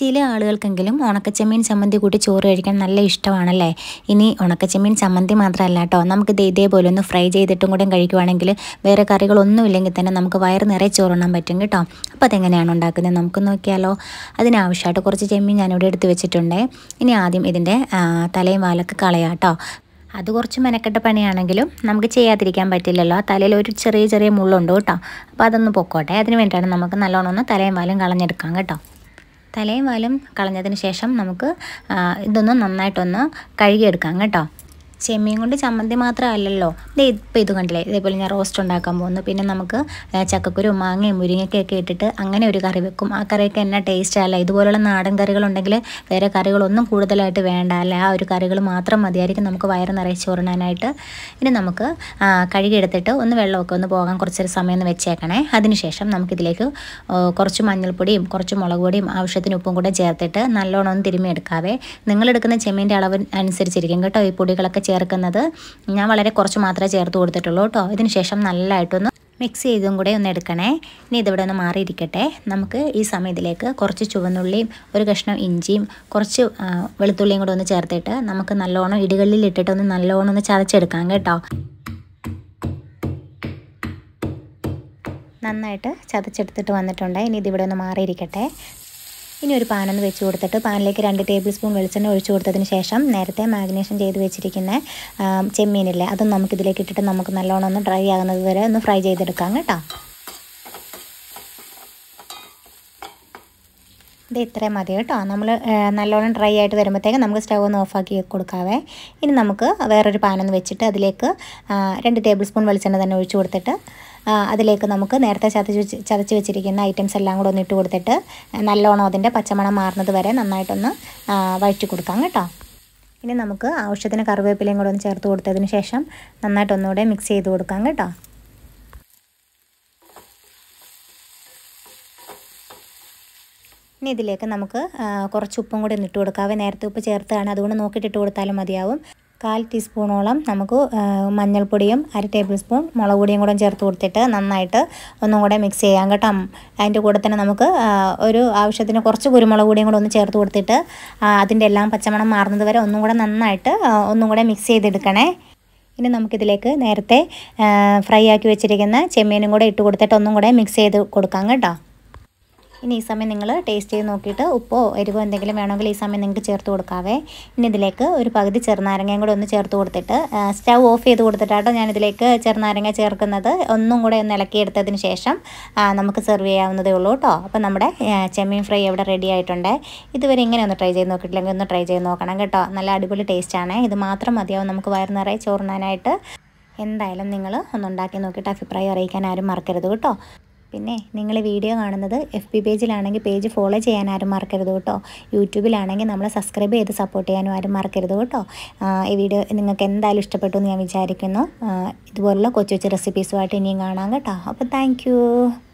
ചില ആളുകൾക്കെങ്കിലും ഉണക്കച്ചെമ്മീൻ ചമ്മന്തി കൂട്ടി ചോറ് കഴിക്കാൻ നല്ല ഇഷ്ടമാണല്ലേ ഇനി ഉണക്കച്ചെമ്മീൻ ചമ്മന്തി മാത്രമല്ല കേട്ടോ നമുക്കിത് ഇതേപോലെ ഒന്ന് ഫ്രൈ ചെയ്തിട്ടും കൂടെ കഴിക്കുവാണെങ്കിൽ വേറെ കറികളൊന്നും ഇല്ലെങ്കിൽ തന്നെ നമുക്ക് വയറ് നിറയെ ചോറുണ്ണാൻ പറ്റും കേട്ടോ അപ്പോൾ അതെങ്ങനെയാണ് ഉണ്ടാക്കുന്നത് നമുക്ക് നോക്കിയാലോ അതിനാവശ്യമായിട്ട് കുറച്ച് ചെമ്മീൻ ഞാനിവിടെ എടുത്ത് വെച്ചിട്ടുണ്ടേ ഇനി ആദ്യം ഇതിൻ്റെ തലയും വാലൊക്കെ കളയാം കേട്ടോ അത് കുറച്ച് മെനക്കെട്ട പണിയാണെങ്കിലും നമുക്ക് ചെയ്യാതിരിക്കാൻ പറ്റില്ലല്ലോ തലയിൽ ഒരു ചെറിയ ചെറിയ മുള്ളുണ്ട് കേട്ടോ അപ്പോൾ അതൊന്ന് പൊക്കോട്ടെ അതിന് വേണ്ടിയിട്ടാണ് നമുക്ക് നല്ലോണം ഒന്ന് തലയും വാലും കളഞ്ഞെടുക്കാം കേട്ടോ തലയും വാലും കളഞ്ഞതിന് ശേഷം നമുക്ക് ഇതൊന്ന് നന്നായിട്ടൊന്ന് കഴുകിയെടുക്കാം കേട്ടോ ചെമ്മീൻ കൊണ്ട് ചമ്മന്തി മാത്രമല്ലല്ലോ ഇത് ഇപ്പോൾ ഇത് കണ്ടില്ലേ ഇതേപോലെ ഞാൻ റോസ്റ്റ് ഉണ്ടാക്കാൻ പോകുന്നു പിന്നെ നമുക്ക് ചക്കക്കുരു മാങ്ങയും മുരിങ്ങയ്ക്കൊക്കെ ഇട്ടിട്ട് അങ്ങനെ ഒരു കറി വെക്കും ആ കറിയൊക്കെ എന്നാ ടേസ്റ്റ് അല്ല ഇതുപോലുള്ള നാടൻ കറികളുണ്ടെങ്കിൽ വേറെ കറികളൊന്നും കൂടുതലായിട്ട് വേണ്ട അല്ല ആ ഒരു കറികൾ മാത്രം മതിയായിരിക്കും നമുക്ക് വയറ് നിറയെ ചോറിനാനായിട്ട് ഇനി നമുക്ക് കഴുകിയെടുത്തിട്ട് ഒന്ന് വെള്ളമൊക്കെ ഒന്ന് പോകാൻ കുറച്ചൊരു സമയം ഒന്ന് വെച്ചേക്കണേ അതിനുശേഷം നമുക്കിതിലേക്ക് കുറച്ച് മഞ്ഞൾപ്പൊടിയും കുറച്ച് മുളക് പൊടിയും ആവശ്യത്തിന് ഉപ്പും കൂടെ ചേർത്തിട്ട് നല്ലോണം ഒന്ന് തിരുമ്മിയെടുക്കാവേ നിങ്ങളെടുക്കുന്ന ചെമ്മീൻ്റെ അളവ് അനുസരിച്ചിരിക്കും കേട്ടോ ഈ പൊടികളൊക്കെ ചേർക്കുന്നത് ഞാൻ വളരെ കുറച്ച് മാത്രമേ ചേർത്ത് കൊടുത്തിട്ടുള്ളൂ കേട്ടോ ഇതിന് ശേഷം നല്ലതായിട്ടൊന്ന് മിക്സ് ചെയ്തും കൂടെ ഒന്ന് എടുക്കണേ ഇനി ഇതിവിടെ ഒന്ന് മാറിയിരിക്കട്ടെ നമുക്ക് ഈ സമയത്തിലേക്ക് കുറച്ച് ചുവന്നുള്ളിയും ഒരു കഷ്ണം ഇഞ്ചിയും കുറച്ച് വെളുത്തുള്ളിയും കൂടെ ഒന്ന് ചേർത്തിട്ട് നമുക്ക് നല്ലോണം ഇടികളിൽ ഇട്ടിട്ട് ഒന്ന് നല്ലോണം ഒന്ന് ചതച്ചെടുക്കാം കേട്ടോ നന്നായിട്ട് ചതച്ചെടുത്തിട്ട് വന്നിട്ടുണ്ട് ഇനി ഇതിവിടെ ഒന്ന് മാറിയിരിക്കട്ടെ ഇനി ഒരു പാനൊന്ന് വെച്ച് കൊടുത്തിട്ട് പാനിലേക്ക് രണ്ട് ടേബിൾ സ്പൂൺ വെളിച്ചെണ്ണ ഒഴിച്ചു കൊടുത്തതിന് ശേഷം നേരത്തെ മാഗ്നേഷൻ ചെയ്ത് വെച്ചിരിക്കുന്ന ചെമ്മീനില്ലേ അതും നമുക്ക് ഇതിലേക്ക് ഇട്ടിട്ട് നമുക്ക് നല്ലോണം ഒന്ന് ഡ്രൈ ആകുന്നത് വരെ ഒന്ന് ഫ്രൈ ചെയ്തെടുക്കാം കേട്ടോ ഇത് ഇത്രയും മതി കേട്ടോ നമ്മൾ നല്ലോണം ഡ്രൈ ആയിട്ട് വരുമ്പോഴത്തേക്കും നമുക്ക് സ്റ്റവ് ഒന്ന് ഓഫാക്കി കൊടുക്കാവേ ഇനി നമുക്ക് വേറൊരു പാനൊന്ന് വെച്ചിട്ട് അതിലേക്ക് രണ്ട് ടേബിൾ സ്പൂൺ വെളിച്ചെണ്ണ തന്നെ ഒഴിച്ചു കൊടുത്തിട്ട് അതിലേക്ക് നമുക്ക് നേരത്തെ ചതച്ച് ചതച്ച് വെച്ചിരിക്കുന്ന ഐറ്റംസ് എല്ലാം കൂടെ ഒന്ന് ഇട്ട് കൊടുത്തിട്ട് നല്ലോണം അതിൻ്റെ പച്ചമണം മാറുന്നത് വരെ നന്നായിട്ടൊന്ന് വഴറ്റി കൊടുക്കാം കേട്ടോ ഇനി നമുക്ക് ആവശ്യത്തിന് കറിവേപ്പിലയും കൂടെ ഒന്ന് ചേർത്ത് കൊടുത്തതിന് ശേഷം നന്നായിട്ടൊന്നുകൂടെ മിക്സ് ചെയ്ത് കൊടുക്കാം കേട്ടോ ഇനി ഇതിലേക്ക് നമുക്ക് കുറച്ച് ഉപ്പും കൂടി ഒന്ന് ഇട്ട് കൊടുക്കാവേ നേരത്തെ ഉപ്പ് ചേർത്താണ് അതുകൊണ്ട് നോക്കിയിട്ട് ഇട്ട് കൊടുത്താലും മതിയാവും കാൽ ടീസ്പൂണോളം നമുക്ക് മഞ്ഞൾപ്പൊടിയും അര ടേബിൾ സ്പൂൺ മുളക് പൊടിയും കൂടെ ചേർത്ത് കൊടുത്തിട്ട് നന്നായിട്ട് ഒന്നും കൂടെ മിക്സ് ചെയ്യാം കേട്ടോ അതിൻ്റെ കൂടെ തന്നെ നമുക്ക് ഒരു ആവശ്യത്തിന് കുറച്ച് കുരുമുളക് പൊടിയും കൂടെ ഒന്ന് ചേർത്ത് കൊടുത്തിട്ട് അതിൻ്റെ എല്ലാം പച്ചമണം മാറുന്നത് വരെ ഒന്നും കൂടെ നന്നായിട്ട് ഒന്നും കൂടെ മിക്സ് ചെയ്തെടുക്കണേ ഇനി നമുക്കിതിലേക്ക് നേരത്തെ ഫ്രൈ ആക്കി വെച്ചിരിക്കുന്ന ചെമ്മീനും കൂടെ ഇട്ട് കൊടുത്തിട്ട് ഒന്നും കൂടെ മിക്സ് ചെയ്ത് കൊടുക്കാം കേട്ടോ ഇനി ഈ സമയം നിങ്ങൾ ടേസ്റ്റ് ചെയ്ത് നോക്കിയിട്ട് ഉപ്പോ എരിവോ എന്തെങ്കിലും വേണമെങ്കിൽ ഈ സമയം നിങ്ങൾക്ക് ചേർത്ത് കൊടുക്കാവേ ഇനി ഇതിലേക്ക് ഒരു പകുതി ചെറുനാരങ്ങയും കൂടെ ഒന്ന് ചേർത്ത് കൊടുത്തിട്ട് സ്റ്റവ് ഓഫ് ചെയ്ത് കൊടുത്തിട്ടാട്ടോ ഞാനിതിലേക്ക് ചെറുനാരങ്ങ ചേർക്കുന്നത് ഒന്നും കൂടെ ഒന്ന് ഇളക്കിയെടുത്തതിന് ശേഷം നമുക്ക് സെർവ് ചെയ്യാവുന്നതേ ഉള്ളൂ കേട്ടോ അപ്പോൾ നമ്മുടെ ചെമ്മീൻ ഫ്രൈ ഇവിടെ റെഡി ആയിട്ടുണ്ട് ഇതുവരെ ഇങ്ങനെ ഒന്ന് ട്രൈ ചെയ്ത് നോക്കിയിട്ടില്ലെങ്കിൽ ഒന്ന് ട്രൈ ചെയ്ത് നോക്കണം കേട്ടോ നല്ല അടിപൊളി ടേസ്റ്റാണ് ഇത് മാത്രം മതിയാവും നമുക്ക് വയറ് നിറയെ ചോറുണ്ണാനായിട്ട് എന്തായാലും നിങ്ങൾ ഒന്നുണ്ടാക്കി നോക്കിയിട്ട് അഭിപ്രായം അറിയിക്കാൻ ആരും മറക്കരുത് കേട്ടോ പിന്നെ നിങ്ങൾ വീഡിയോ കാണുന്നത് എഫ് ബി പേജിലാണെങ്കിൽ പേജ് ഫോളോ ചെയ്യാൻ ആരും മറക്കരുത് കേട്ടോ യൂട്യൂബിലാണെങ്കിൽ നമ്മളെ സബ്സ്ക്രൈബ് ചെയ്ത് സപ്പോർട്ട് ചെയ്യാനും ആരും മറക്കരുത് കേട്ടോ ഈ വീഡിയോ നിങ്ങൾക്ക് എന്തായാലും ഇഷ്ടപ്പെട്ടു എന്ന് ഞാൻ വിചാരിക്കുന്നു ഇതുപോലുള്ള കൊച്ചു കൊച്ചു റെസിപ്പീസുമായിട്ട് ഇനിയും കാണാം കേട്ടോ അപ്പോൾ താങ്ക്